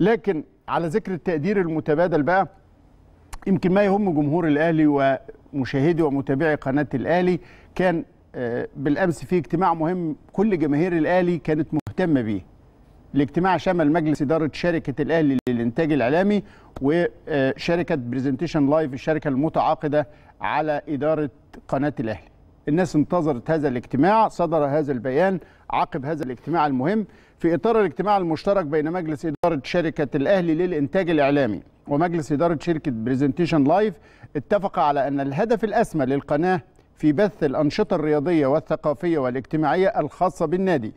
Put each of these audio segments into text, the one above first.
لكن على ذكر التقدير المتبادل بقى يمكن ما يهم جمهور الاهلي ومشاهدي ومتابعي قناه الاهلي كان آه، بالامس في اجتماع مهم كل جماهير الاهلي كانت مهتمه بيه الاجتماع شمل مجلس اداره شركه الاهلي للانتاج الاعلامي وشركه برزنتيشن لايف الشركه المتعاقده على اداره قناه الاهلي الناس انتظرت هذا الاجتماع صدر هذا البيان عقب هذا الاجتماع المهم في إطار الاجتماع المشترك بين مجلس إدارة شركة الأهلي للإنتاج الإعلامي ومجلس إدارة شركة بريزنتيشن لايف اتفق على أن الهدف الأسمى للقناة في بث الأنشطة الرياضية والثقافية والاجتماعية الخاصة بالنادي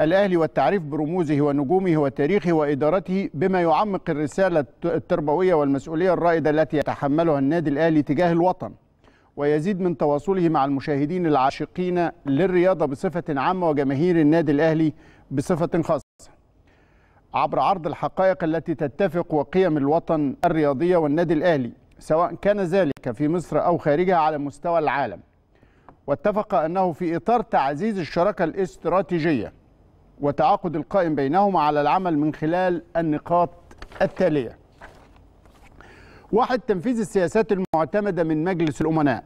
الأهلي والتعريف برموزه ونجومه وتاريخه وإدارته بما يعمق الرسالة التربوية والمسؤولية الرائدة التي يتحملها النادي الأهلي تجاه الوطن ويزيد من تواصله مع المشاهدين العاشقين للرياضة بصفة عامة وجماهير النادي الأهلي بصفة خاصة عبر عرض الحقائق التي تتفق وقيم الوطن الرياضية والنادي الأهلي سواء كان ذلك في مصر أو خارجها على مستوى العالم واتفق أنه في إطار تعزيز الشراكة الاستراتيجية وتعاقد القائم بينهما على العمل من خلال النقاط التالية واحد تنفيذ السياسات المعتمدة من مجلس الأمناء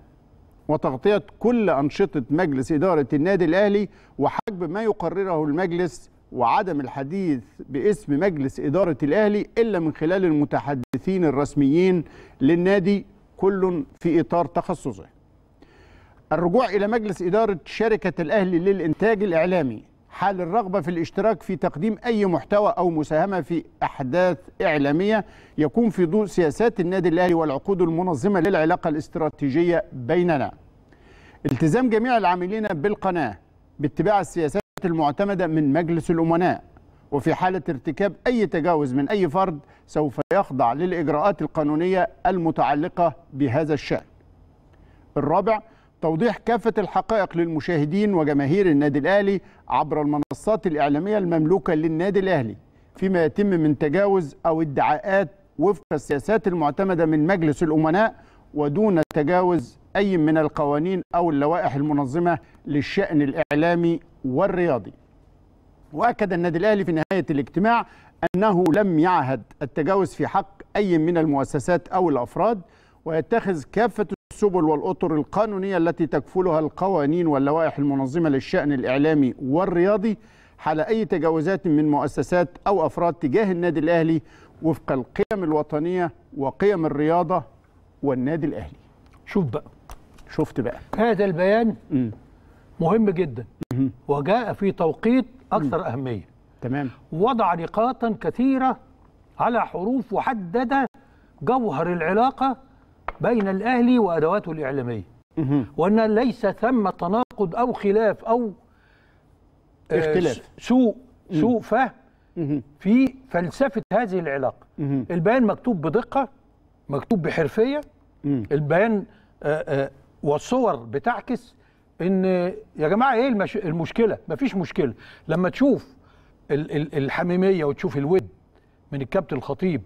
وتغطية كل أنشطة مجلس إدارة النادي الأهلي وحجب ما يقرره المجلس وعدم الحديث باسم مجلس إدارة الأهلي إلا من خلال المتحدثين الرسميين للنادي كل في إطار تخصصه الرجوع إلى مجلس إدارة شركة الأهلي للإنتاج الإعلامي حال الرغبة في الاشتراك في تقديم أي محتوى أو مساهمة في أحداث إعلامية يكون في ضوء سياسات النادي الأهلي والعقود المنظمة للعلاقة الاستراتيجية بيننا التزام جميع العاملين بالقناة باتباع السياسات المعتمدة من مجلس الأمناء وفي حالة ارتكاب أي تجاوز من أي فرد سوف يخضع للإجراءات القانونية المتعلقة بهذا الشأن الرابع توضيح كافة الحقائق للمشاهدين وجماهير النادي الأهلي عبر المنصات الإعلامية المملوكة للنادي الأهلي فيما يتم من تجاوز أو ادعاءات وفق السياسات المعتمدة من مجلس الأمناء ودون تجاوز أي من القوانين أو اللوائح المنظمة للشأن الإعلامي والرياضي وأكد النادي الأهلي في نهاية الاجتماع أنه لم يعهد التجاوز في حق أي من المؤسسات أو الأفراد ويتخذ كافة السبل والأطر القانونية التي تكفلها القوانين واللوائح المنظمة للشأن الإعلامي والرياضي حال أي تجاوزات من مؤسسات أو أفراد تجاه النادي الأهلي وفق القيم الوطنية وقيم الرياضة والنادي الأهلي شوف بقى شفت بقى هذا البيان م. مهم جدا م. وجاء في توقيت أكثر م. أهمية تمام وضع نقاطا كثيرة على حروف وحدد جوهر العلاقة بين الأهلي وأدواته الإعلامية وأن ليس ثم تناقض أو خلاف أو آه، اختلاف سوء سوء فهم في فلسفة هذه العلاقة البيان مكتوب بدقة مكتوب بحرفية البيان آه، آه، والصور بتعكس ان يا جماعه ايه المش... المشكله مفيش مشكله لما تشوف ال... ال... الحميميه وتشوف الود من الكابتن الخطيب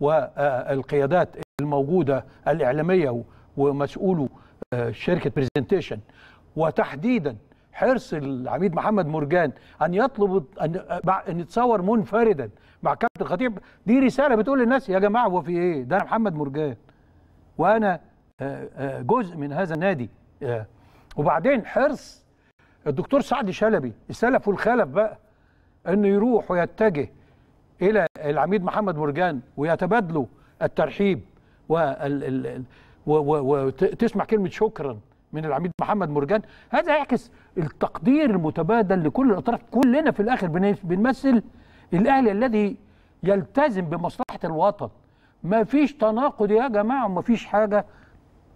والقيادات الموجوده الاعلاميه ومسؤوله آه، شركه برزنتيشن وتحديدا حرص العميد محمد مرجان ان يطلب ان آه، ان يتصور منفردا مع كابتن الخطيب دي رساله بتقول للناس يا جماعه هو في ايه ده انا محمد مرجان وانا آه، جزء من هذا النادي وبعدين حرص الدكتور سعد شلبي السلف والخلف بقى انه يروح ويتجه الى العميد محمد مرجان ويتبادلوا الترحيب وتسمع كلمه شكرا من العميد محمد مرجان هذا يعكس التقدير المتبادل لكل الاطراف كلنا في الاخر بنمثل الاهلي الذي يلتزم بمصلحه الوطن ما فيش تناقض يا جماعه وما فيش حاجه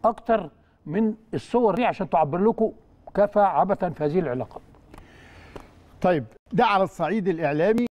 اكتر من الصور دي عشان تعبر لكم كفى عبثا في هذه العلاقات طيب ده على الصعيد الاعلامي